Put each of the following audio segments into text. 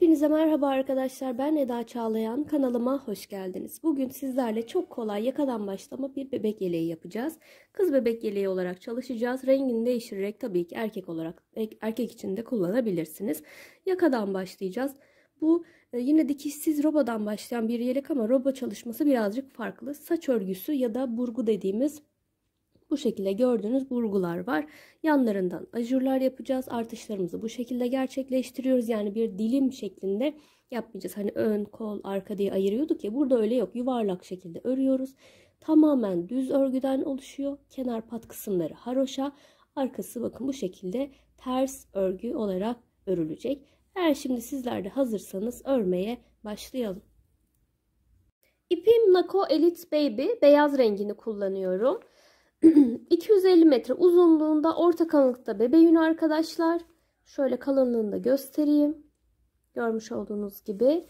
Hepinize merhaba arkadaşlar. Ben Eda Çağlayan. Kanalıma hoş geldiniz. Bugün sizlerle çok kolay yakadan başlama bir bebek yeleği yapacağız. Kız bebek yeleği olarak çalışacağız. Rengini değiştirerek tabii ki erkek olarak erkek için de kullanabilirsiniz. Yakadan başlayacağız. Bu e, yine dikişsiz robadan başlayan bir yelek ama roba çalışması birazcık farklı. Saç örgüsü ya da burgu dediğimiz bu şekilde gördüğünüz burgular var. Yanlarından ajurlar yapacağız. Artışlarımızı bu şekilde gerçekleştiriyoruz. Yani bir dilim şeklinde yapmayacağız. Hani ön, kol, arka diye ayırıyorduk ya. Burada öyle yok. Yuvarlak şekilde örüyoruz. Tamamen düz örgüden oluşuyor. Kenar pat kısımları haroşa. Arkası bakın bu şekilde ters örgü olarak örülecek. Eğer şimdi sizler de hazırsanız örmeye başlayalım. İpim Nako Elite Baby beyaz rengini kullanıyorum. 250 metre uzunluğunda orta kalınlıkta bebe yünü arkadaşlar. Şöyle kalınlığını da göstereyim. Görmüş olduğunuz gibi.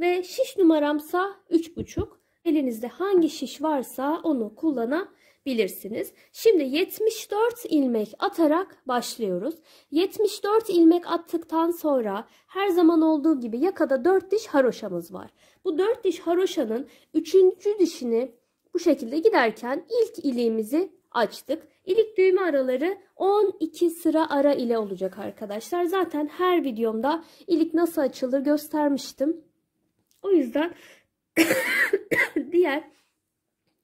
Ve şiş numaramsa 3,5. Elinizde hangi şiş varsa onu kullanabilirsiniz. Şimdi 74 ilmek atarak başlıyoruz. 74 ilmek attıktan sonra her zaman olduğu gibi yakada 4 diş haroşamız var. Bu 4 diş haroşanın 3. dişini bu şekilde giderken ilk iliğimizi açtık. İlik düğme araları 12 sıra ara ile olacak arkadaşlar. Zaten her videomda ilik nasıl açılır göstermiştim. O yüzden diğer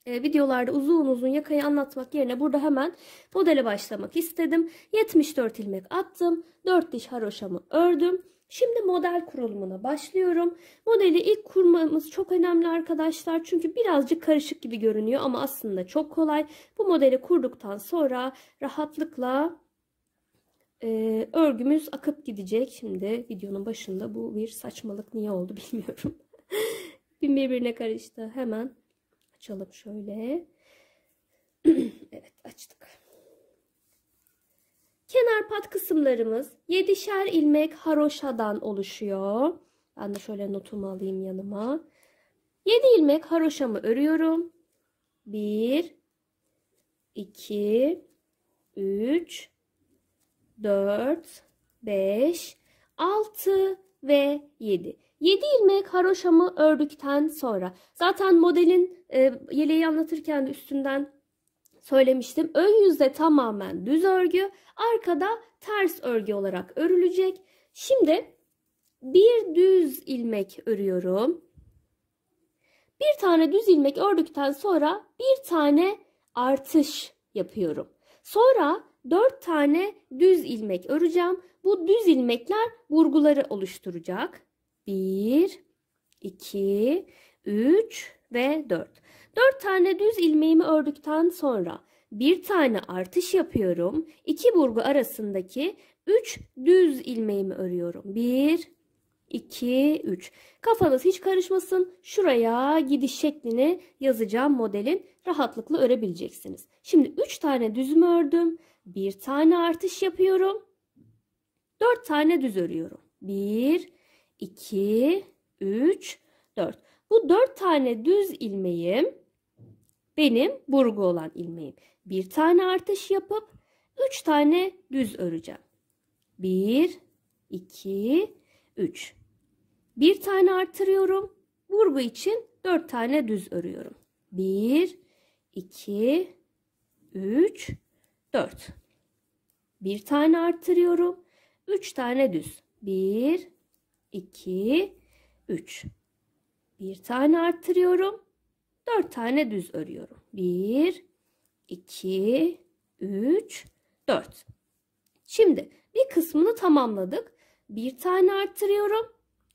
e, videolarda uzun uzun yakayı anlatmak yerine burada hemen modele başlamak istedim. 74 ilmek attım. 4 diş haroşamı ördüm. Şimdi model kurulumuna başlıyorum. Modeli ilk kurmamız çok önemli arkadaşlar. Çünkü birazcık karışık gibi görünüyor ama aslında çok kolay. Bu modeli kurduktan sonra rahatlıkla e, örgümüz akıp gidecek. Şimdi videonun başında bu bir saçmalık niye oldu bilmiyorum. birbirine karıştı. Hemen açalım şöyle. evet açtık. Kenar pat kısımlarımız 7'şer ilmek haroşadan oluşuyor. Ben de şöyle notumu alayım yanıma. 7 ilmek haroşamı örüyorum. 1 2 3 4 5 6 ve 7. 7 ilmek haroşamı ördükten sonra zaten modelin e, yeleği anlatırken de üstünden söylemiştim. Ön yüzde tamamen düz örgü, arkada ters örgü olarak örülecek. Şimdi bir düz ilmek örüyorum. Bir tane düz ilmek ördükten sonra bir tane artış yapıyorum. Sonra 4 tane düz ilmek öreceğim. Bu düz ilmekler burguları oluşturacak. 1, 2, 3 ve 4. 4 tane düz ilmeğimi ördükten sonra bir tane artış yapıyorum. İki burgu arasındaki 3 düz ilmeğimi örüyorum. 1 2 3. Kafanız hiç karışmasın. Şuraya gidiş şeklini yazacağım modelin. Rahatlıkla örebileceksiniz. Şimdi 3 tane düzümü ördüm. Bir tane artış yapıyorum. 4 tane düz örüyorum. 1 2 3 4. Bu 4 tane düz ilmeğim benim burgu olan ilmeğim. Bir tane artış yapıp üç tane düz öreceğim. Bir, iki, üç. Bir tane artırıyorum. Burgu için dört tane düz örüyorum. Bir, iki, üç, dört. Bir tane artırıyorum. Üç tane düz. Bir, iki, üç. Bir tane artırıyorum. 4 tane düz örüyorum. 1, 2, 3, 4. Şimdi bir kısmını tamamladık. Bir tane arttırıyorum.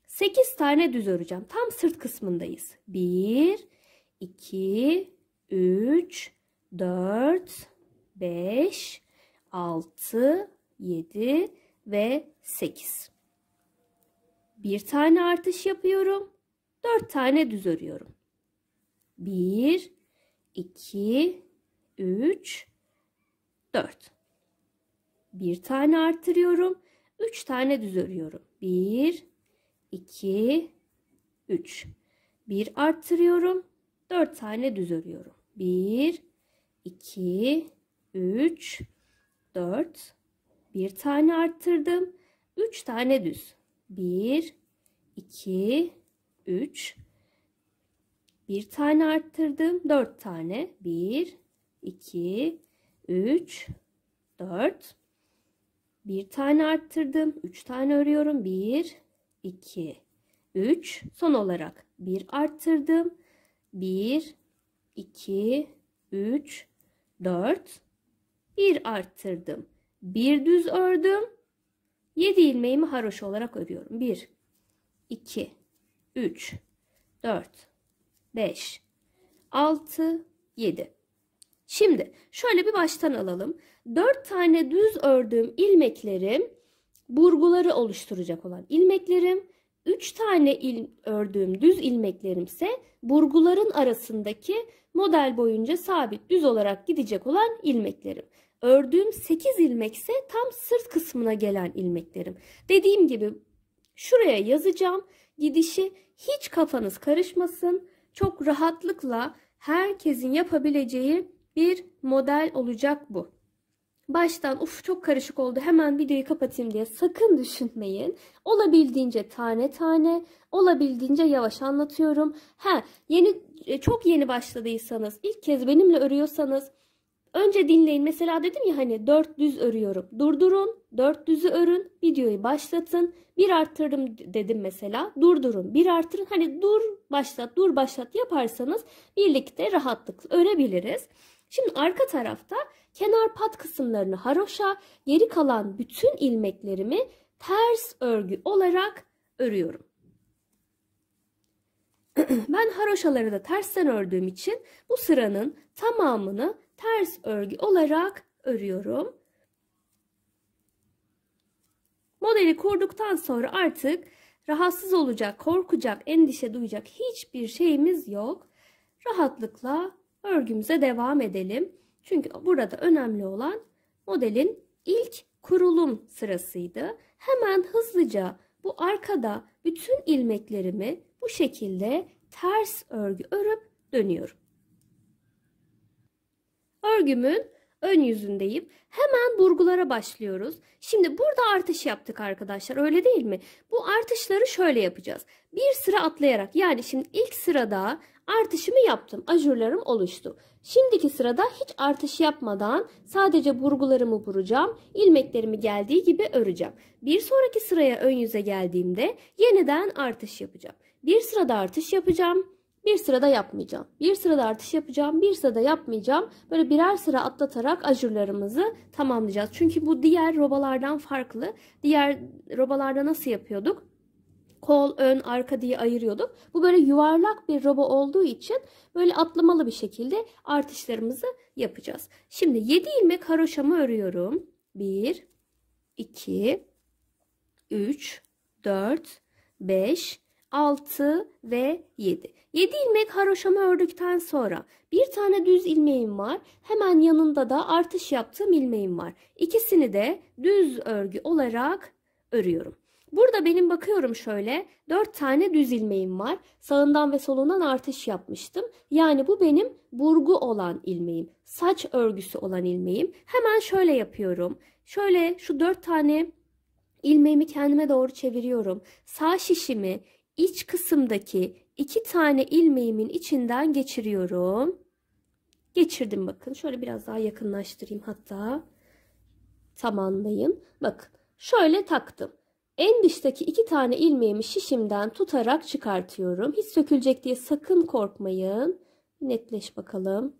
8 tane düz öreceğim. Tam sırt kısmındayız. 1, 2, 3, 4, 5, 6, 7 ve 8. Bir tane artış yapıyorum. 4 tane düz örüyorum. 1, 2, 3, 4. Bir tane artırıyorum. 3 tane düz örüyorum. 1, 2, 3. 1 artırıyorum. 4 tane düz örüyorum. 1, 2, 3, 4. Bir tane arttırdım. 3 tane düz. 1, 2, 3, bir tane arttırdım. Dört tane. Bir, iki, üç, dört. Bir tane arttırdım. Üç tane örüyorum. Bir, iki, üç. Son olarak bir arttırdım. Bir, iki, üç, dört. Bir arttırdım. Bir düz ördüm. Yedi ilmeğimi haroşa olarak örüyorum. Bir, iki, üç, dört. 5, 6, 7. Şimdi şöyle bir baştan alalım. 4 tane düz ördüğüm ilmeklerim burguları oluşturacak olan ilmeklerim. 3 tane il, ördüğüm düz ilmeklerim ise burguların arasındaki model boyunca sabit düz olarak gidecek olan ilmeklerim. Ördüğüm 8 ilmek ise tam sırt kısmına gelen ilmeklerim. Dediğim gibi şuraya yazacağım. Gidişi hiç kafanız karışmasın çok rahatlıkla herkesin yapabileceği bir model olacak bu. Baştan uf çok karışık oldu hemen videoyu kapatayım diye sakın düşünmeyin. Olabildiğince tane tane, olabildiğince yavaş anlatıyorum. Ha, yeni e, çok yeni başladıysanız, ilk kez benimle örüyorsanız Önce dinleyin. Mesela dedim ya hani dört düz örüyorum. Durdurun, dört düzü örün, videoyu başlatın. Bir arttırdım dedim mesela. Durdurun, bir artırın. Hani dur başlat, dur başlat yaparsanız birlikte rahatlıkla örebiliriz. Şimdi arka tarafta kenar pat kısımlarını haroşa, geri kalan bütün ilmeklerimi ters örgü olarak örüyorum. ben haroşaları da tersten ördüğüm için bu sıranın tamamını ters örgü olarak örüyorum. Modeli kurduktan sonra artık rahatsız olacak, korkacak, endişe duyacak hiçbir şeyimiz yok. Rahatlıkla örgümüze devam edelim. Çünkü burada önemli olan modelin ilk kurulum sırasıydı. Hemen hızlıca bu arkada bütün ilmeklerimi bu şekilde ters örgü örüp dönüyorum örgümün ön yüzündeyim. Hemen burgulara başlıyoruz. Şimdi burada artış yaptık arkadaşlar öyle değil mi? Bu artışları şöyle yapacağız. Bir sıra atlayarak yani şimdi ilk sırada artışımı yaptım. Ajurlarım oluştu. Şimdiki sırada hiç artış yapmadan sadece burgularımı vuracağım. ilmeklerimi geldiği gibi öreceğim. Bir sonraki sıraya ön yüze geldiğimde yeniden artış yapacağım. Bir sırada artış yapacağım bir sırada yapmayacağım. Bir sırada artış yapacağım. Bir sırada yapmayacağım. Böyle birer sıra atlatarak ajurlarımızı tamamlayacağız. Çünkü bu diğer robalardan farklı. Diğer robalarda nasıl yapıyorduk? kol, ön, arka diye ayırıyorduk. Bu böyle yuvarlak bir roba olduğu için böyle atlamalı bir şekilde artışlarımızı yapacağız. Şimdi 7 ilmek haroşamı örüyorum. 1 2 3 4 5 6 ve 7. 7 ilmek haroşama ördükten sonra bir tane düz ilmeğim var. Hemen yanında da artış yaptığım ilmeğim var. İkisini de düz örgü olarak örüyorum. Burada benim bakıyorum şöyle 4 tane düz ilmeğim var. Sağından ve solundan artış yapmıştım. Yani bu benim burgu olan ilmeğim. Saç örgüsü olan ilmeğim. Hemen şöyle yapıyorum. Şöyle şu 4 tane ilmeğimi kendime doğru çeviriyorum. Sağ şişimi iç kısımdaki iki tane ilmeğimin içinden geçiriyorum. Geçirdim bakın. Şöyle biraz daha yakınlaştırayım hatta. tamamlayın. anlayın. Bakın şöyle taktım. En dıştaki iki tane ilmeğimi şişimden tutarak çıkartıyorum. Hiç sökülecek diye sakın korkmayın. Netleş bakalım.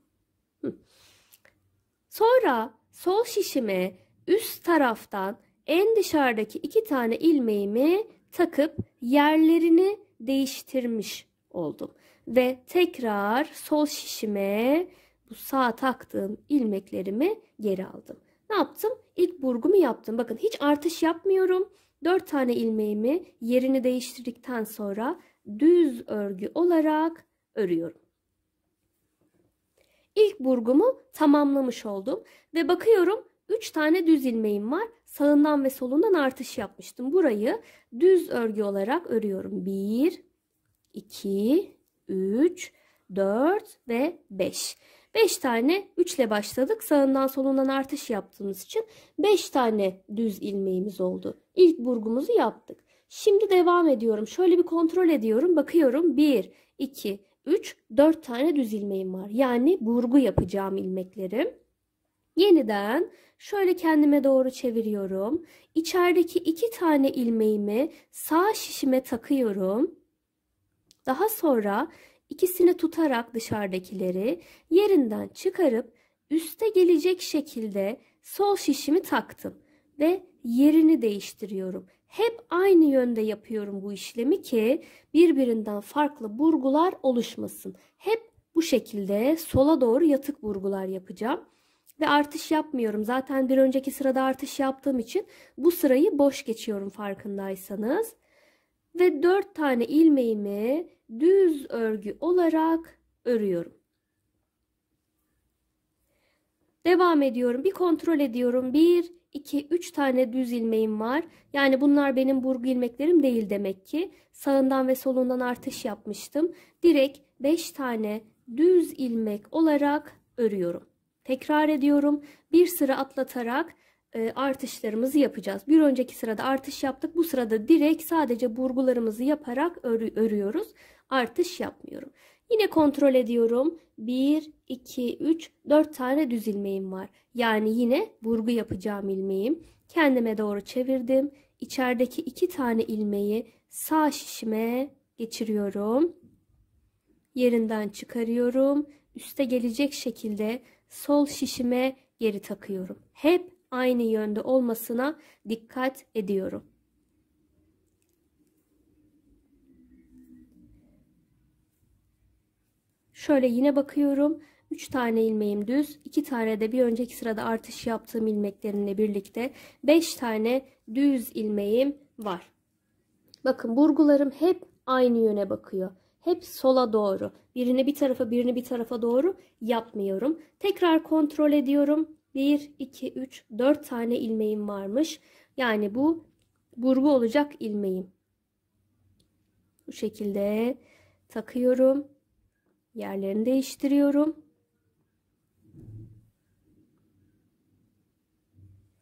Sonra sol şişime üst taraftan en dışarıdaki iki tane ilmeğimi takıp yerlerini değiştirmiş oldum. Ve tekrar sol şişime bu sağ taktığım ilmeklerimi geri aldım. Ne yaptım? İlk burgumu yaptım. Bakın hiç artış yapmıyorum. 4 tane ilmeğimi yerini değiştirdikten sonra düz örgü olarak örüyorum. İlk burgumu tamamlamış oldum ve bakıyorum 3 tane düz ilmeğim var sağından ve solundan artış yapmıştım. Burayı düz örgü olarak örüyorum. 1, 2, 3, 4 ve 5. 5 tane 3 ile başladık. Sağından solundan artış yaptığımız için 5 tane düz ilmeğimiz oldu. İlk burgumuzu yaptık. Şimdi devam ediyorum. Şöyle bir kontrol ediyorum. Bakıyorum 1, 2, 3, 4 tane düz ilmeğim var. Yani burgu yapacağım ilmeklerim. Yeniden şöyle kendime doğru çeviriyorum. İçerideki iki tane ilmeğimi sağ şişime takıyorum. Daha sonra ikisini tutarak dışarıdakileri yerinden çıkarıp üste gelecek şekilde sol şişimi taktım ve yerini değiştiriyorum. Hep aynı yönde yapıyorum bu işlemi ki birbirinden farklı burgular oluşmasın. Hep bu şekilde sola doğru yatık burgular yapacağım ve artış yapmıyorum. Zaten bir önceki sırada artış yaptığım için bu sırayı boş geçiyorum farkındaysanız. Ve 4 tane ilmeğimi düz örgü olarak örüyorum. Devam ediyorum. Bir kontrol ediyorum. 1, 2, 3 tane düz ilmeğim var. Yani bunlar benim burgu ilmeklerim değil demek ki. Sağından ve solundan artış yapmıştım. Direkt 5 tane düz ilmek olarak örüyorum. Tekrar ediyorum. Bir sıra atlatarak e, artışlarımızı yapacağız. Bir önceki sırada artış yaptık. Bu sırada direkt sadece burgularımızı yaparak örü örüyoruz. Artış yapmıyorum. Yine kontrol ediyorum. 1, 2, 3, 4 tane düz ilmeğim var. Yani yine burgu yapacağım ilmeğim. Kendime doğru çevirdim. İçerideki 2 tane ilmeği sağ şişime geçiriyorum. Yerinden çıkarıyorum. Üste gelecek şekilde sol şişime geri takıyorum. Hep aynı yönde olmasına dikkat ediyorum. Şöyle yine bakıyorum. 3 tane ilmeğim düz, 2 tane de bir önceki sırada artış yaptığım ilmeklerimle birlikte 5 tane düz ilmeğim var. Bakın burgularım hep aynı yöne bakıyor hep sola doğru. Birini bir tarafa birini bir tarafa doğru yapmıyorum. Tekrar kontrol ediyorum. 1, 2, 3, 4 tane ilmeğim varmış. Yani bu burgu olacak ilmeğim. Bu şekilde takıyorum. Yerlerini değiştiriyorum.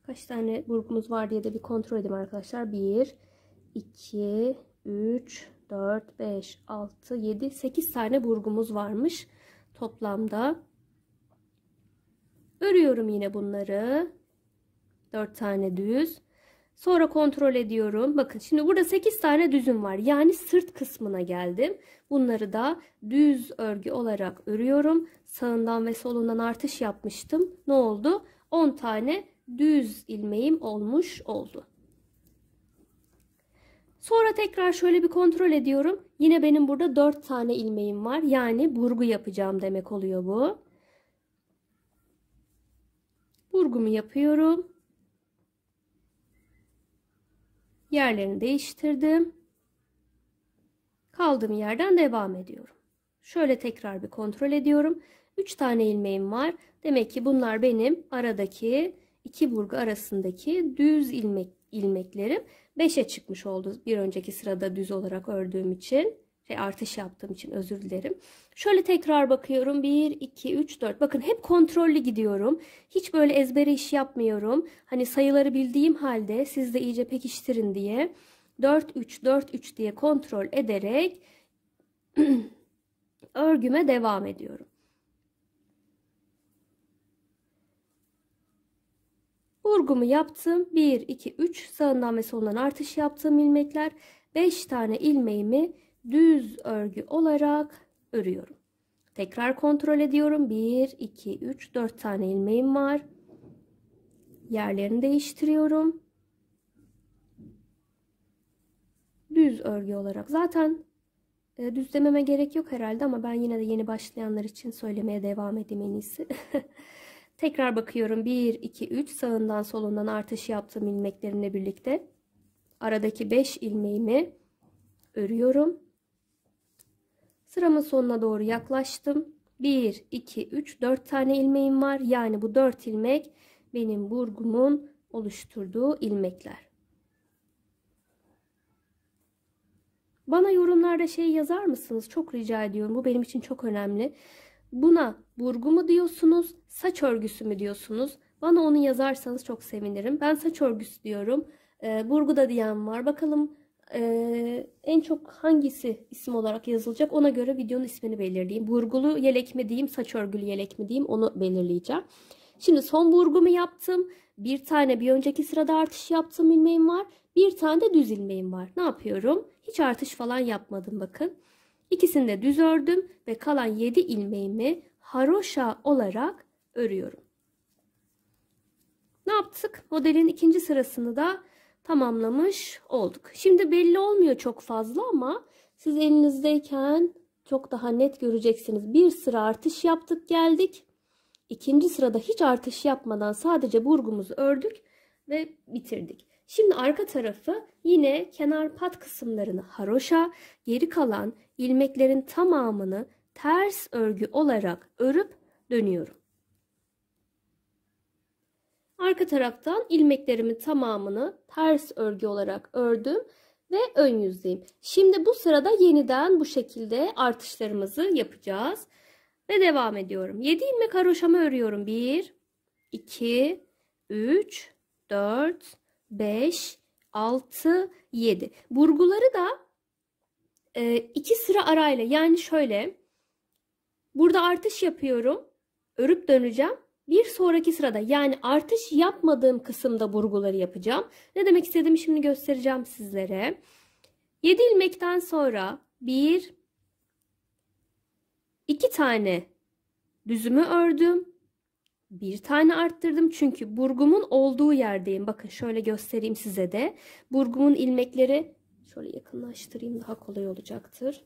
Kaç tane burgumuz var diye de bir kontrol edeyim arkadaşlar. 1, 2, 3, 4, 5, 6, 7, 8 tane burgumuz varmış toplamda. Örüyorum yine bunları. 4 tane düz. Sonra kontrol ediyorum. Bakın şimdi burada 8 tane düzüm var. Yani sırt kısmına geldim. Bunları da düz örgü olarak örüyorum. Sağından ve solundan artış yapmıştım. Ne oldu? 10 tane düz ilmeğim olmuş oldu. Sonra tekrar şöyle bir kontrol ediyorum. Yine benim burada 4 tane ilmeğim var. Yani burgu yapacağım demek oluyor bu. Burgumu yapıyorum. Yerlerini değiştirdim. Kaldığım yerden devam ediyorum. Şöyle tekrar bir kontrol ediyorum. 3 tane ilmeğim var. Demek ki bunlar benim aradaki iki burgu arasındaki düz ilmek ilmeklerim. 5'e çıkmış oldu bir önceki sırada düz olarak ördüğüm için. Şey, artış yaptığım için özür dilerim. Şöyle tekrar bakıyorum. 1, 2, 3, 4. Bakın hep kontrollü gidiyorum. Hiç böyle ezbere iş yapmıyorum. Hani sayıları bildiğim halde siz de iyice pekiştirin diye. 4, 3, 4, 3 diye kontrol ederek örgüme devam ediyorum. Burgumu yaptım. 1, 2, 3 sağından ve solundan artış yaptığım ilmekler. 5 tane ilmeğimi düz örgü olarak örüyorum. Tekrar kontrol ediyorum. 1, 2, 3, 4 tane ilmeğim var. Yerlerini değiştiriyorum. Düz örgü olarak. Zaten e, düzlememe gerek yok herhalde ama ben yine de yeni başlayanlar için söylemeye devam edeyim en iyisi. Tekrar bakıyorum 1, 2, 3 sağından solundan artış yaptığım ilmeklerimle birlikte aradaki 5 ilmeğimi örüyorum. Sıramın sonuna doğru yaklaştım. 1, 2, 3, 4 tane ilmeğim var. Yani bu 4 ilmek benim burgumun oluşturduğu ilmekler. Bana yorumlarda şey yazar mısınız? Çok rica ediyorum. Bu benim için çok önemli. Buna burgu mu diyorsunuz? saç örgüsü mü diyorsunuz? Bana onu yazarsanız çok sevinirim. Ben saç örgüsü diyorum. E, burgu diyen var. Bakalım e, en çok hangisi isim olarak yazılacak ona göre videonun ismini belirleyeyim. Burgulu yelek mi diyeyim, saç örgülü yelek mi diyeyim onu belirleyeceğim. Şimdi son burgumu yaptım. Bir tane bir önceki sırada artış yaptığım ilmeğim var. Bir tane de düz ilmeğim var. Ne yapıyorum? Hiç artış falan yapmadım bakın. İkisini de düz ördüm ve kalan 7 ilmeğimi haroşa olarak örüyorum. Ne yaptık? Modelin ikinci sırasını da tamamlamış olduk. Şimdi belli olmuyor çok fazla ama siz elinizdeyken çok daha net göreceksiniz. Bir sıra artış yaptık geldik. İkinci sırada hiç artış yapmadan sadece burgumuzu ördük ve bitirdik. Şimdi arka tarafı yine kenar pat kısımlarını haroşa, geri kalan ilmeklerin tamamını ters örgü olarak örüp dönüyorum. Arka taraftan ilmeklerimin tamamını ters örgü olarak ördüm ve ön yüzeyim. Şimdi bu sırada yeniden bu şekilde artışlarımızı yapacağız. Ve devam ediyorum. 7 ilmek haroşamı örüyorum. 1, 2, 3, 4, 5, 6, 7. Burguları da e, iki sıra arayla yani şöyle. Burada artış yapıyorum. Örüp döneceğim. Bir sonraki sırada yani artış yapmadığım kısımda burguları yapacağım. Ne demek istediğimi şimdi göstereceğim sizlere. 7 ilmekten sonra 1 2 tane düzümü ördüm. Bir tane arttırdım çünkü burgumun olduğu yerdeyim. Bakın şöyle göstereyim size de. Burgumun ilmekleri şöyle yakınlaştırayım daha kolay olacaktır.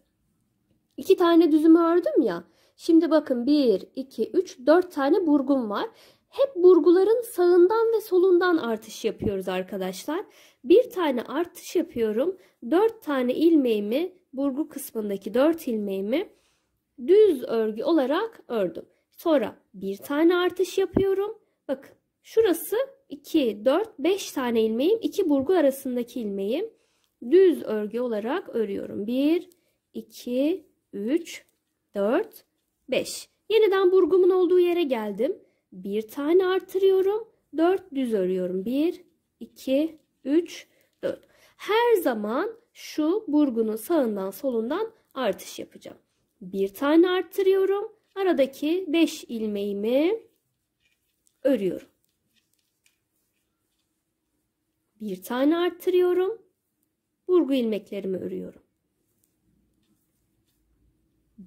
İki tane düzümü ördüm ya. Şimdi bakın 1, 2, 3, 4 tane burgum var. Hep burguların sağından ve solundan artış yapıyoruz arkadaşlar. Bir tane artış yapıyorum. 4 tane ilmeğimi burgu kısmındaki 4 ilmeğimi düz örgü olarak ördüm. Sonra bir tane artış yapıyorum. Bakın şurası 2, 4, 5 tane ilmeğim. 2 burgu arasındaki ilmeğim. Düz örgü olarak örüyorum. 1, 2, 3, 4, 5. Yeniden burgumun olduğu yere geldim. Bir tane artırıyorum. 4 düz örüyorum. 1, 2, 3, 4. Her zaman şu burgunun sağından solundan artış yapacağım. Bir tane artırıyorum. Aradaki 5 ilmeğimi örüyorum. Bir tane artırıyorum. Burgu ilmeklerimi örüyorum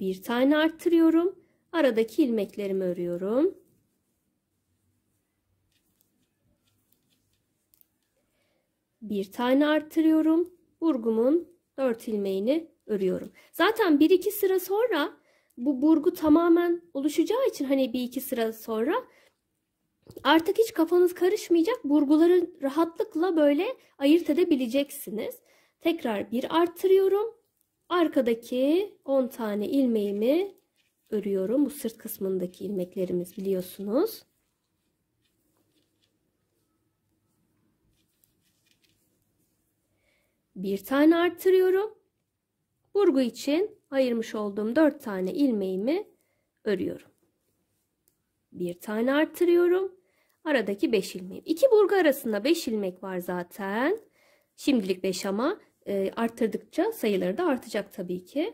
bir tane arttırıyorum. Aradaki ilmeklerimi örüyorum. Bir tane arttırıyorum. Burgumun 4 ilmeğini örüyorum. Zaten 1-2 sıra sonra bu burgu tamamen oluşacağı için hani bir iki sıra sonra artık hiç kafanız karışmayacak. Burguları rahatlıkla böyle ayırt edebileceksiniz. Tekrar bir arttırıyorum. Arkadaki 10 tane ilmeğimi örüyorum. Bu sırt kısmındaki ilmeklerimiz biliyorsunuz. Bir tane arttırıyorum. Burgu için ayırmış olduğum 4 tane ilmeğimi örüyorum. Bir tane arttırıyorum. Aradaki 5 ilmeğim. İki burgu arasında 5 ilmek var zaten. Şimdilik 5 ama e, arttırdıkça sayıları da artacak tabii ki.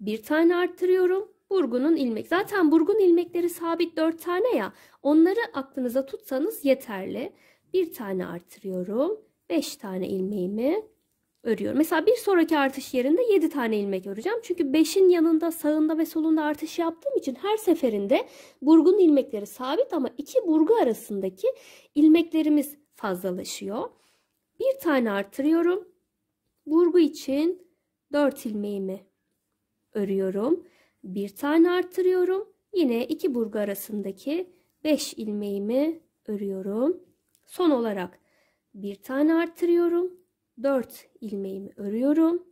Bir tane arttırıyorum. Burgun'un ilmek. Zaten Burgun ilmekleri sabit 4 tane ya. Onları aklınıza tutsanız yeterli. Bir tane artırıyorum. 5 tane ilmeğimi örüyorum. Mesela bir sonraki artış yerinde 7 tane ilmek öreceğim. Çünkü 5'in yanında, sağında ve solunda artış yaptığım için her seferinde burgun ilmekleri sabit ama iki burgu arasındaki ilmeklerimiz fazlalaşıyor. Bir tane artırıyorum. Burgu için 4 ilmeğimi örüyorum. Bir tane artırıyorum. Yine iki burgu arasındaki 5 ilmeğimi örüyorum. Son olarak bir tane artırıyorum. 4 ilmeğimi örüyorum.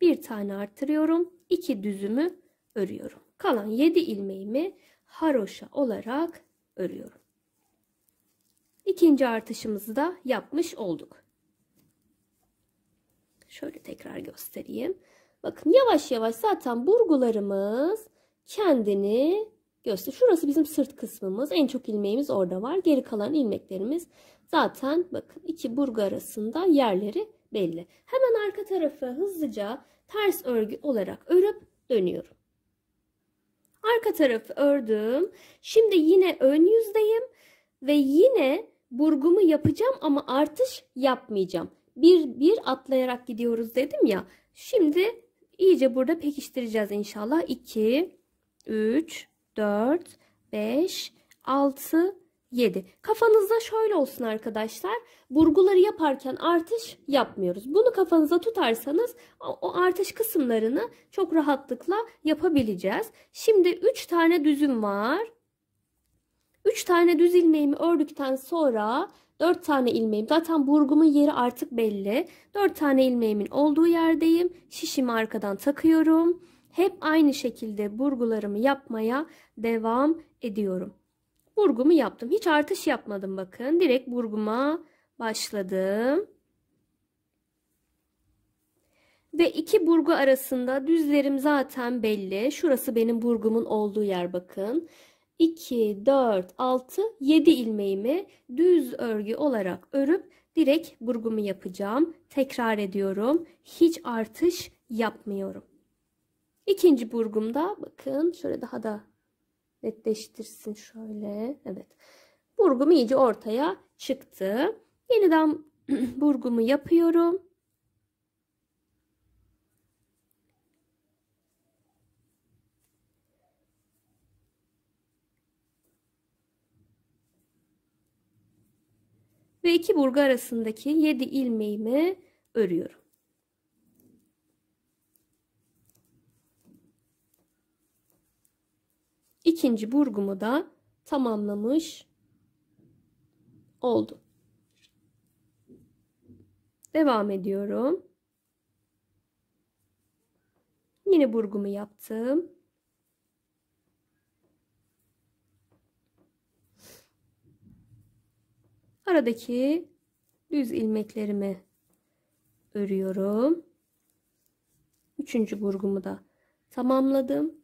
Bir tane artırıyorum. 2 düzümü örüyorum. Kalan 7 ilmeğimi haroşa olarak örüyorum. İkinci artışımızı da yapmış olduk. Şöyle tekrar göstereyim. Bakın yavaş yavaş zaten burgularımız kendini göster. Şurası bizim sırt kısmımız. En çok ilmeğimiz orada var. Geri kalan ilmeklerimiz zaten bakın iki burgu arasında yerleri belli. Hemen arka tarafı hızlıca ters örgü olarak örüp dönüyorum. Arka tarafı ördüm. Şimdi yine ön yüzdeyim ve yine burgumu yapacağım ama artış yapmayacağım bir bir atlayarak gidiyoruz dedim ya. Şimdi iyice burada pekiştireceğiz inşallah. 2, 3, 4, 5, 6, 7. Kafanızda şöyle olsun arkadaşlar. Burguları yaparken artış yapmıyoruz. Bunu kafanıza tutarsanız o artış kısımlarını çok rahatlıkla yapabileceğiz. Şimdi 3 tane düzüm var. 3 tane düz ilmeğimi ördükten sonra 4 tane ilmeğim zaten burgumun yeri artık belli. 4 tane ilmeğimin olduğu yerdeyim. Şişimi arkadan takıyorum. Hep aynı şekilde burgularımı yapmaya devam ediyorum. Burgumu yaptım. Hiç artış yapmadım bakın. Direkt burguma başladım. Ve iki burgu arasında düzlerim zaten belli. Şurası benim burgumun olduğu yer bakın. 2, 4, 6, 7 ilmeğimi düz örgü olarak örüp direkt burgumu yapacağım. Tekrar ediyorum. Hiç artış yapmıyorum. İkinci burgumda bakın şöyle daha da netleştirsin şöyle. Evet. Burgum iyice ortaya çıktı. Yeniden burgumu yapıyorum. ve iki burgu arasındaki 7 ilmeğimi örüyorum. İkinci burgumu da tamamlamış oldum. Devam ediyorum. Yine burgumu yaptım. aradaki düz ilmeklerimi örüyorum. Üçüncü burgumu da tamamladım.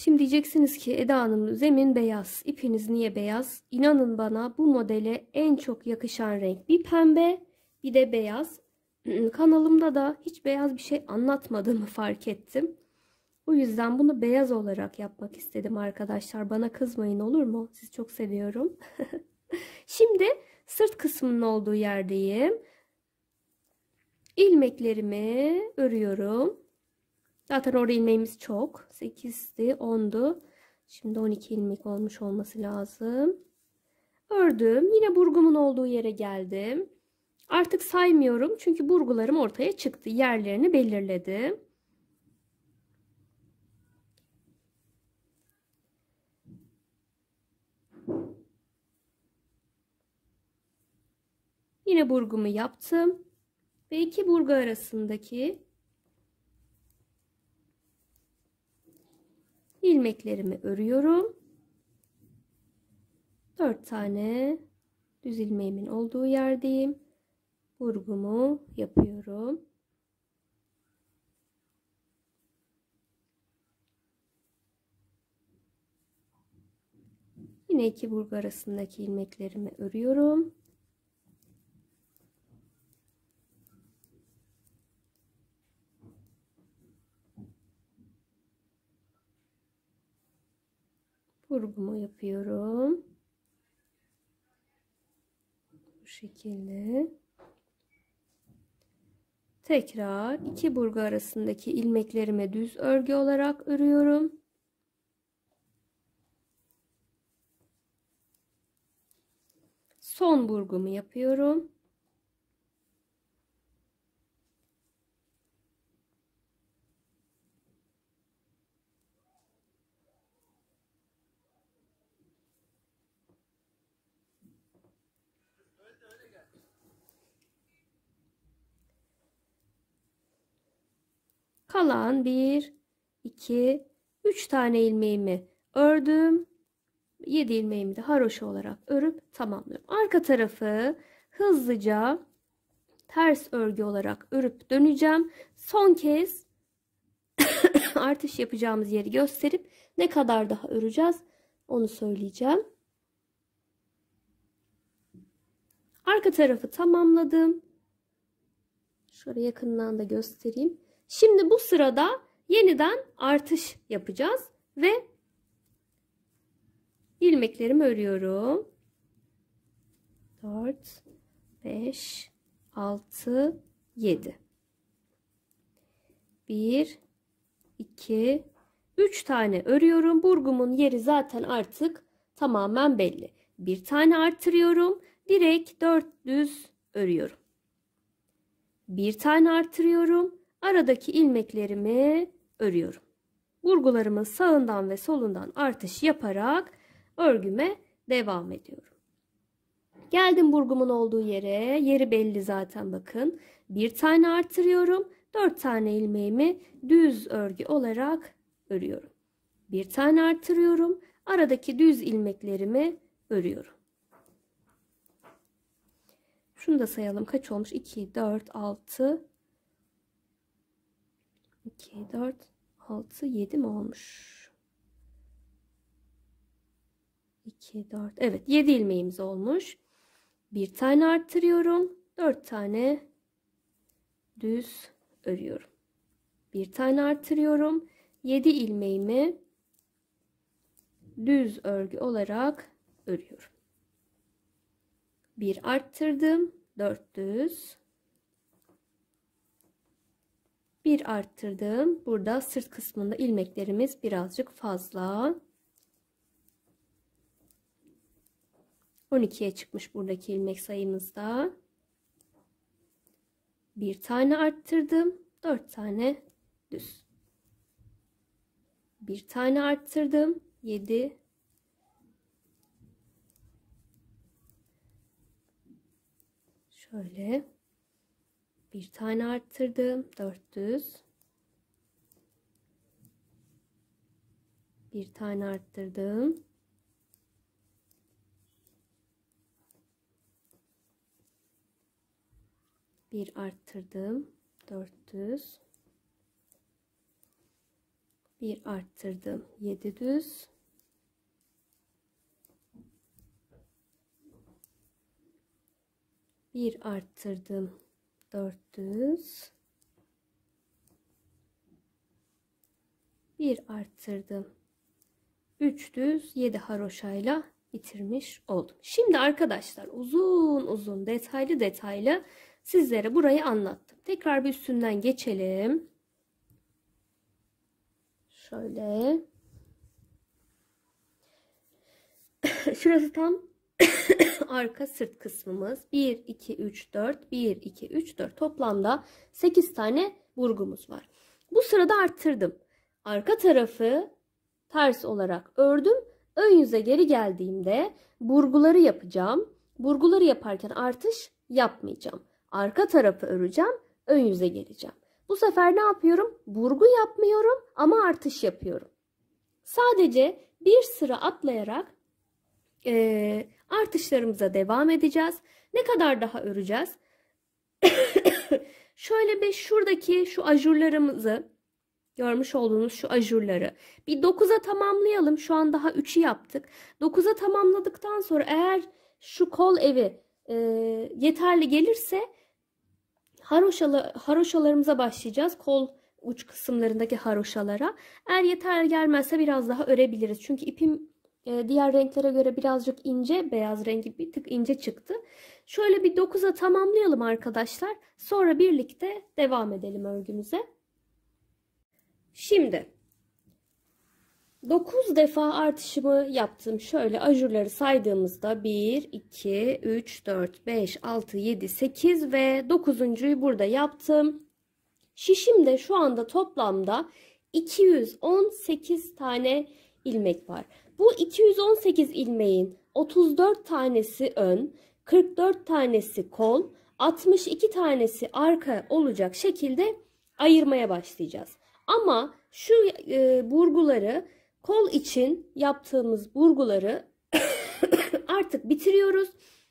Şimdi diyeceksiniz ki Eda Hanım zemin beyaz. İpiniz niye beyaz? İnanın bana bu modele en çok yakışan renk bir pembe bir de beyaz. Kanalımda da hiç beyaz bir şey anlatmadığımı fark ettim. O yüzden bunu beyaz olarak yapmak istedim arkadaşlar. Bana kızmayın olur mu? Sizi çok seviyorum. Şimdi sırt kısmının olduğu yerdeyim. İlmeklerimi örüyorum. Zaten orada ilmeğimiz çok. 8'di, 10'du. Şimdi 12 ilmek olmuş olması lazım. Ördüm. Yine burgumun olduğu yere geldim. Artık saymıyorum çünkü burgularım ortaya çıktı. Yerlerini belirledim. Yine burgumu yaptım. Ve iki burgu arasındaki ilmeklerimi örüyorum. 4 tane düz ilmeğimin olduğu yerdeyim. Burgumu yapıyorum. Yine iki burgu arasındaki ilmeklerimi örüyorum. vurgumu yapıyorum. Bu şekilde. Tekrar iki burgu arasındaki ilmeklerime düz örgü olarak örüyorum. Son burgumu yapıyorum. kalan 1, 2, 3 tane ilmeğimi ördüm. 7 ilmeğimi de haroşa olarak örüp tamamlıyorum. Arka tarafı hızlıca ters örgü olarak örüp döneceğim. Son kez artış yapacağımız yeri gösterip ne kadar daha öreceğiz onu söyleyeceğim. Arka tarafı tamamladım. Şöyle yakından da göstereyim. Şimdi bu sırada yeniden artış yapacağız ve ilmeklerimi örüyorum. 4 5 6 7 1 2 3 tane örüyorum. Burgumun yeri zaten artık tamamen belli. Bir tane artırıyorum. Direkt 4 düz örüyorum. Bir tane artırıyorum aradaki ilmeklerimi örüyorum. Burgularımın sağından ve solundan artış yaparak örgüme devam ediyorum. Geldim burgumun olduğu yere. Yeri belli zaten bakın. Bir tane artırıyorum. Dört tane ilmeğimi düz örgü olarak örüyorum. Bir tane artırıyorum. Aradaki düz ilmeklerimi örüyorum. Şunu da sayalım. Kaç olmuş? 2, 4, 6, 2, 4, 6, 7 mi olmuş? 2, 4. Evet 7 ilmeğimiz olmuş. Bir tane arttırıyorum. 4 tane düz örüyorum. Bir tane arttırıyorum. 7 ilmeğimi düz örgü olarak örüyorum. Bir arttırdım. 4 düz bir arttırdım. Burada sırt kısmında ilmeklerimiz birazcık fazla. 12'ye çıkmış buradaki ilmek sayımızda. Bir tane arttırdım. Dört tane düz. Bir tane arttırdım. 7 Şöyle bir tane arttırdım. 400. Bir tane arttırdım. Bir arttırdım. 400. Bir arttırdım. düz. Bir arttırdım. 400 1 arttırdım. 3 düz 7 haroşayla bitirmiş oldum. Şimdi arkadaşlar uzun uzun detaylı detaylı sizlere burayı anlattım. Tekrar bir üstünden geçelim. Şöyle. Şurası tam arka sırt kısmımız 1 2 3 4 1 2 3 4 toplamda 8 tane burgumuz var. Bu sırada arttırdım. Arka tarafı ters olarak ördüm. Ön yüze geri geldiğimde burguları yapacağım. Burguları yaparken artış yapmayacağım. Arka tarafı öreceğim. Ön yüze geleceğim. Bu sefer ne yapıyorum? Burgu yapmıyorum ama artış yapıyorum. Sadece bir sıra atlayarak e, Artışlarımıza devam edeceğiz. Ne kadar daha öreceğiz? Şöyle bir şuradaki şu ajurlarımızı görmüş olduğunuz şu ajurları bir 9'a tamamlayalım. Şu an daha 3'ü yaptık. 9'a tamamladıktan sonra eğer şu kol evi e, yeterli gelirse haroşalı, haroşalarımıza başlayacağız. Kol uç kısımlarındaki haroşalara. Eğer yeter gelmezse biraz daha örebiliriz. Çünkü ipim ee, diğer renklere göre birazcık ince beyaz rengi bir tık ince çıktı. Şöyle bir 9'a tamamlayalım arkadaşlar. Sonra birlikte devam edelim örgümüze. Şimdi 9 defa artışımı yaptım. Şöyle ajurları saydığımızda 1, 2, 3, 4, 5, 6, 7, 8 ve 9.yu burada yaptım. Şişim de şu anda toplamda 218 tane ilmek var. Bu 218 ilmeğin 34 tanesi ön, 44 tanesi kol, 62 tanesi arka olacak şekilde ayırmaya başlayacağız. Ama şu e, burguları kol için yaptığımız burguları artık bitiriyoruz.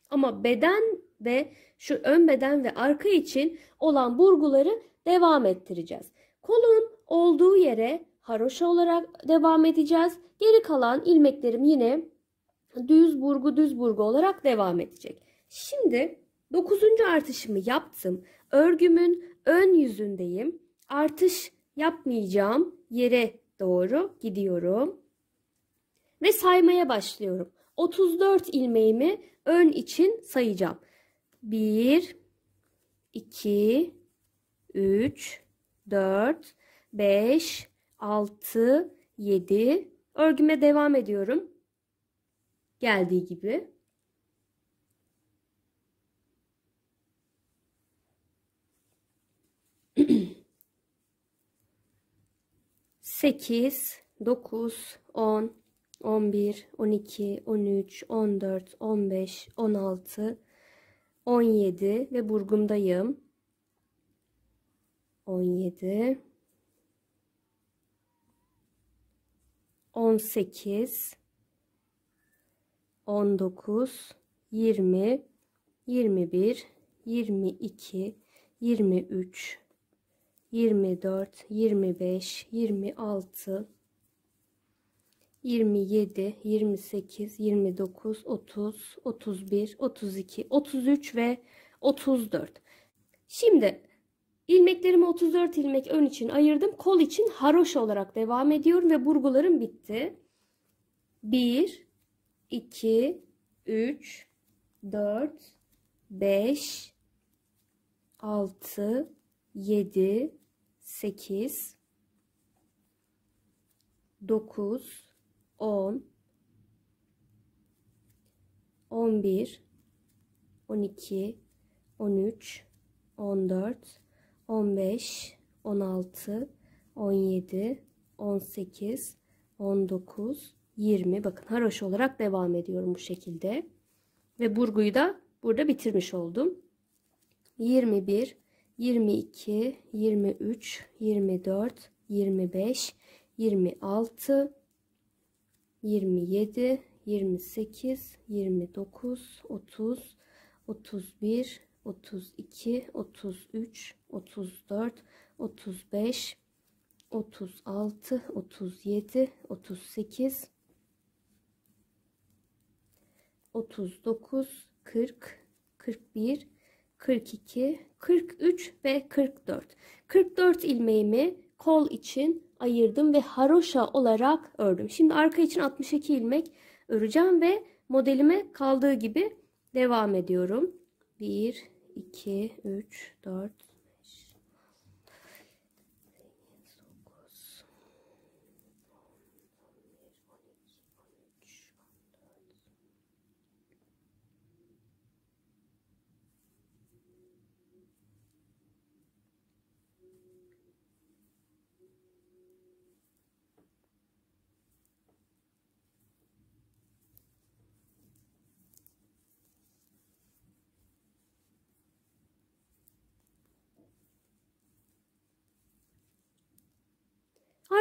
Ama beden ve şu ön beden ve arka için olan burguları devam ettireceğiz. Kolun olduğu yere haroşa olarak devam edeceğiz. Geri kalan ilmeklerim yine düz burgu düz burgu olarak devam edecek. Şimdi 9. artışımı yaptım. Örgümün ön yüzündeyim. Artış yapmayacağım yere doğru gidiyorum. Ve saymaya başlıyorum. 34 ilmeğimi ön için sayacağım. 1 2 3 4 5 6, 7. Örgüme devam ediyorum. Geldiği gibi. Sekiz, dokuz, on, on bir, on iki, on üç, on dört, on beş, on altı, on yedi ve burgundayım. On yedi. 18 19 20 21 22 23 24 25 26 27, 28, 29, 30, 31, 32, 33 ve 34. Şimdi İlmeklerimi 34 ilmek ön için ayırdım. Kol için haroş olarak devam ediyorum ve burgularım bitti. 1, 2, 3, 4, 5, 6, 7, 8, 9, 10, 11, 12, 13, 14, 15, 16, 17, 18, 19, 20. Bakın haroş olarak devam ediyorum bu şekilde. Ve burguyu da burada bitirmiş oldum. 21, 22, 23, 24, 25, 26, 27, 28, 29, 30, 31, 32, 33, 34, 35, 36, 37, 38, 39, 40, 41, 42, 43 ve 44. 44 ilmeğimi kol için ayırdım ve haroşa olarak ördüm. Şimdi arka için 62 ilmek öreceğim ve modelime kaldığı gibi devam ediyorum. 1, 2, 3, 4,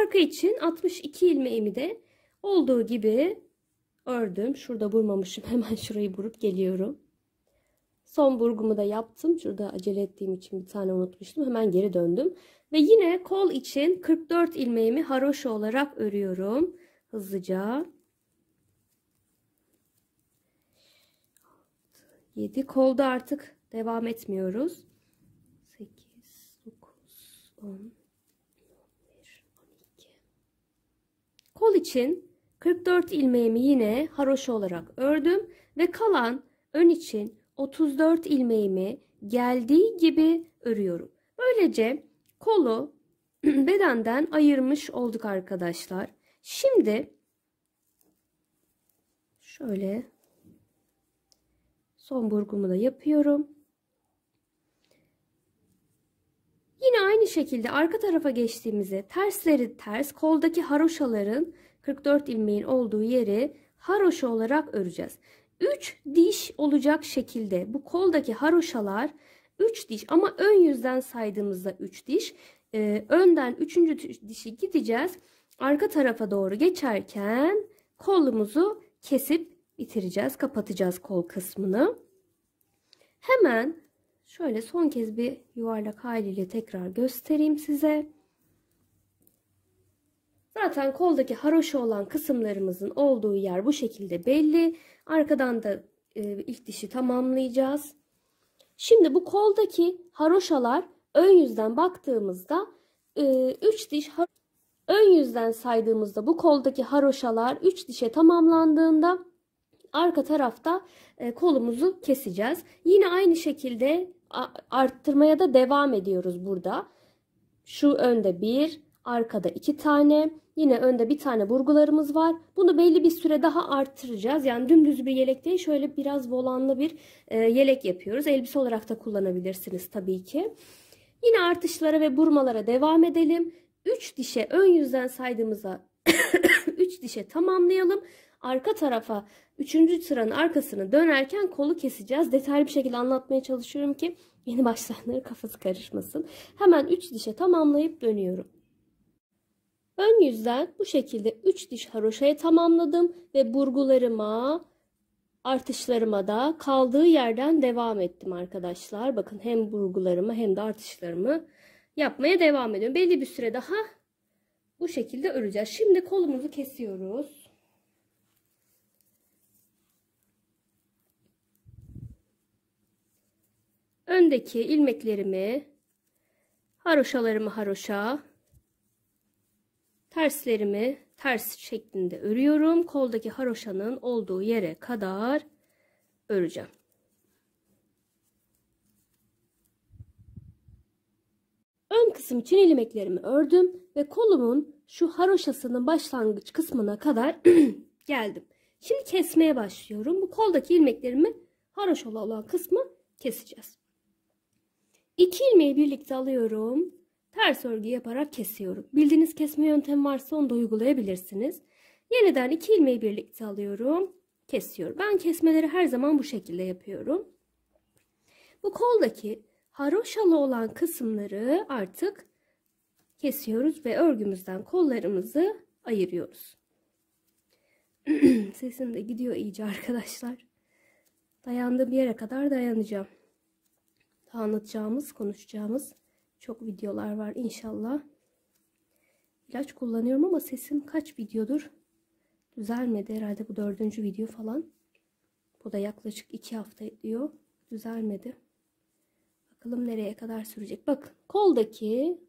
Arka için 62 ilmeğimi de olduğu gibi ördüm. Şurada burmamışım. Hemen şurayı burup geliyorum. Son burgumu da yaptım. Şurada acele ettiğim için bir tane unutmuştum. Hemen geri döndüm. Ve yine kol için 44 ilmeğimi haroşa olarak örüyorum. Hızlıca. 7 kolda artık devam etmiyoruz. 8, 9, 10, Kol için 44 ilmeğimi yine haroşa olarak ördüm ve kalan ön için 34 ilmeğimi geldiği gibi örüyorum. Böylece kolu bedenden ayırmış olduk arkadaşlar. Şimdi şöyle son burgumu da yapıyorum. Yine aynı şekilde arka tarafa geçtiğimizde tersleri ters koldaki haroşaların 44 ilmeğin olduğu yeri haroşa olarak öreceğiz. 3 diş olacak şekilde bu koldaki haroşalar 3 diş ama ön yüzden saydığımızda 3 diş. Ee, önden 3. dişi gideceğiz. Arka tarafa doğru geçerken kolumuzu kesip bitireceğiz. Kapatacağız kol kısmını. Hemen Şöyle son kez bir yuvarlak haliyle tekrar göstereyim size. Zaten koldaki haroşa olan kısımlarımızın olduğu yer bu şekilde belli. Arkadan da e, ilk dişi tamamlayacağız. Şimdi bu koldaki haroşalar ön yüzden baktığımızda 3 e, diş ön yüzden saydığımızda bu koldaki haroşalar 3 dişe tamamlandığında arka tarafta e, kolumuzu keseceğiz. Yine aynı şekilde arttırmaya da devam ediyoruz burada. Şu önde bir, arkada iki tane. Yine önde bir tane burgularımız var. Bunu belli bir süre daha arttıracağız. Yani dümdüz bir yelek değil şöyle biraz volanlı bir e, yelek yapıyoruz. Elbise olarak da kullanabilirsiniz tabii ki. Yine artışlara ve burmalara devam edelim. 3 dişe ön yüzden saydığımıza 3 dişe tamamlayalım arka tarafa 3. sıranın arkasını dönerken kolu keseceğiz. Detaylı bir şekilde anlatmaya çalışıyorum ki yeni başlayanların kafası karışmasın. Hemen 3 dişe tamamlayıp dönüyorum. Ön yüzden bu şekilde 3 diş haroşaya tamamladım ve burgularıma artışlarıma da kaldığı yerden devam ettim arkadaşlar. Bakın hem burgularımı hem de artışlarımı yapmaya devam ediyorum. Belli bir süre daha bu şekilde öreceğiz. Şimdi kolumuzu kesiyoruz. öndeki ilmeklerimi haroşalarımı haroşa terslerimi ters şeklinde örüyorum. Koldaki haroşanın olduğu yere kadar öreceğim. Ön kısım için ilmeklerimi ördüm ve kolumun şu haroşasının başlangıç kısmına kadar geldim. Şimdi kesmeye başlıyorum. Bu koldaki ilmeklerimi haroşalı olan kısmı keseceğiz. İki ilmeği birlikte alıyorum. Ters örgü yaparak kesiyorum. Bildiğiniz kesme yöntemi varsa onu da uygulayabilirsiniz. Yeniden iki ilmeği birlikte alıyorum. Kesiyorum. Ben kesmeleri her zaman bu şekilde yapıyorum. Bu koldaki haroşalı olan kısımları artık kesiyoruz ve örgümüzden kollarımızı ayırıyoruz. Sesim de gidiyor iyice arkadaşlar. Dayandığım yere kadar dayanacağım. Daha anlatacağımız, konuşacağımız çok videolar var inşallah. İlaç kullanıyorum ama sesim kaç videodur düzelmedi. Herhalde bu dördüncü video falan. Bu da yaklaşık iki hafta diyor. Düzelmedi. Bakalım nereye kadar sürecek. Bakın koldaki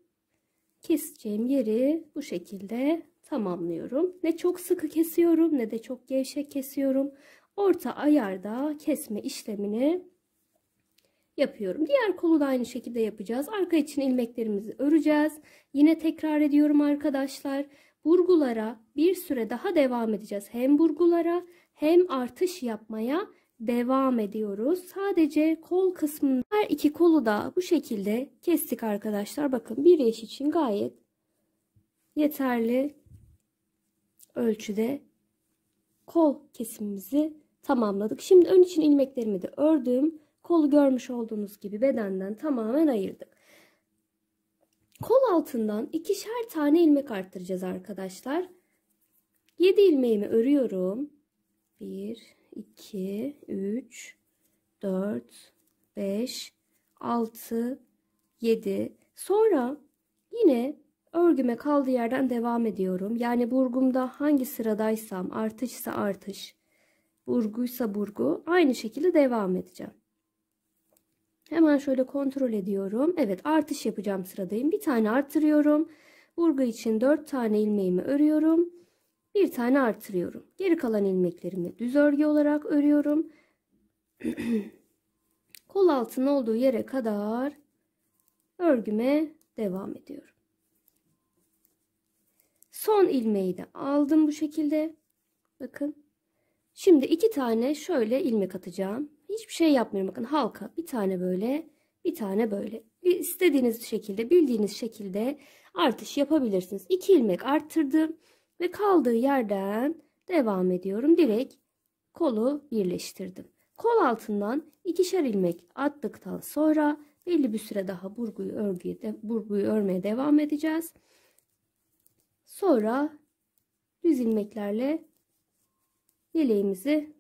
keseceğim yeri bu şekilde tamamlıyorum. Ne çok sıkı kesiyorum ne de çok gevşek kesiyorum. Orta ayarda kesme işlemini yapıyorum. Diğer kolu da aynı şekilde yapacağız. Arka için ilmeklerimizi öreceğiz. Yine tekrar ediyorum arkadaşlar. Burgulara bir süre daha devam edeceğiz. Hem burgulara hem artış yapmaya devam ediyoruz. Sadece kol kısmında her iki kolu da bu şekilde kestik arkadaşlar. Bakın bir yaş için gayet yeterli ölçüde kol kesimimizi tamamladık. Şimdi ön için ilmeklerimi de ördüm. Kolu görmüş olduğunuz gibi bedenden tamamen ayırdık. Kol altından ikişer tane ilmek arttıracağız arkadaşlar. 7 ilmeğimi örüyorum. 1, 2, 3, 4, 5, 6, 7. Sonra yine örgüme kaldığı yerden devam ediyorum. Yani burgumda hangi sıradaysam artışsa artış, burguysa burgu aynı şekilde devam edeceğim. Hemen şöyle kontrol ediyorum. Evet artış yapacağım sıradayım. Bir tane artırıyorum. Burgu için 4 tane ilmeğimi örüyorum. Bir tane artırıyorum. Geri kalan ilmeklerimi düz örgü olarak örüyorum. Kol altının olduğu yere kadar örgüme devam ediyorum. Son ilmeği de aldım bu şekilde. Bakın. Şimdi iki tane şöyle ilmek atacağım. Hiçbir şey yapmıyorum. Bakın halka bir tane böyle bir tane böyle. Bir istediğiniz şekilde bildiğiniz şekilde artış yapabilirsiniz. 2 ilmek arttırdım ve kaldığı yerden devam ediyorum. Direkt kolu birleştirdim. Kol altından ikişer ilmek attıktan sonra belli bir süre daha burguyu örgüye de, burguyu örmeye devam edeceğiz. Sonra düz ilmeklerle yeleğimizi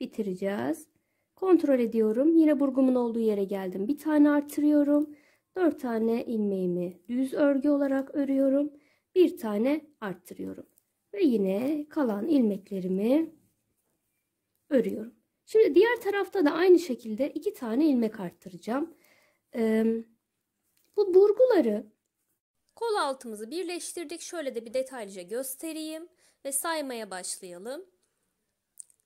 bitireceğiz. Kontrol ediyorum. Yine burgumun olduğu yere geldim. Bir tane artırıyorum. 4 tane ilmeğimi düz örgü olarak örüyorum. Bir tane arttırıyorum. Ve yine kalan ilmeklerimi örüyorum. Şimdi diğer tarafta da aynı şekilde iki tane ilmek arttıracağım. Ee, bu burguları kol altımızı birleştirdik. Şöyle de bir detaylıca göstereyim ve saymaya başlayalım.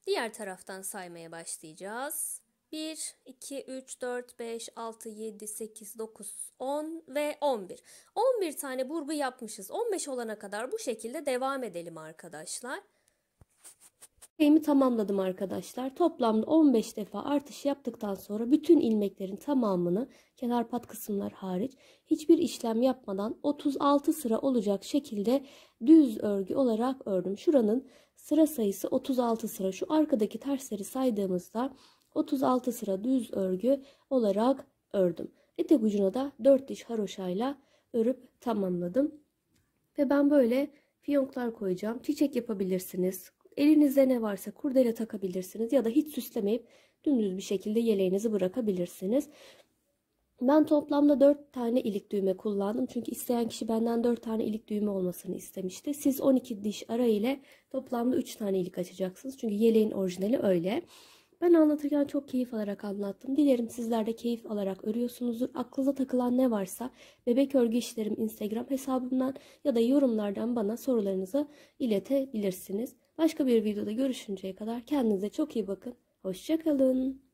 Diğer taraftan saymaya başlayacağız. 1, 2, 3, 4, 5, 6, 7, 8, 9, 10 ve 11. 11 tane burgu yapmışız. 15 olana kadar bu şekilde devam edelim arkadaşlar. Ilmeğimi tamamladım arkadaşlar. Toplamda 15 defa artış yaptıktan sonra bütün ilmeklerin tamamını kenar pat kısımlar hariç hiçbir işlem yapmadan 36 sıra olacak şekilde düz örgü olarak ördüm. Şuranın Sıra sayısı 36 sıra. Şu arkadaki tersleri saydığımızda 36 sıra düz örgü olarak ördüm. Etek ucuna da 4 diş haroşayla örüp tamamladım. Ve ben böyle fiyonklar koyacağım. Çiçek yapabilirsiniz. Elinizde ne varsa kurdele takabilirsiniz ya da hiç süslemeyip dümdüz bir şekilde yeleğinizi bırakabilirsiniz. Ben toplamda 4 tane ilik düğme kullandım. Çünkü isteyen kişi benden 4 tane ilik düğme olmasını istemişti. Siz 12 diş ara ile toplamda 3 tane ilik açacaksınız. Çünkü yeleğin orijinali öyle. Ben anlatırken çok keyif alarak anlattım. Dilerim sizler de keyif alarak örüyorsunuzdur. Aklınıza takılan ne varsa Bebek Örgü işlerim Instagram hesabımdan ya da yorumlardan bana sorularınızı iletebilirsiniz. Başka bir videoda görüşünceye kadar kendinize çok iyi bakın. Hoşçakalın.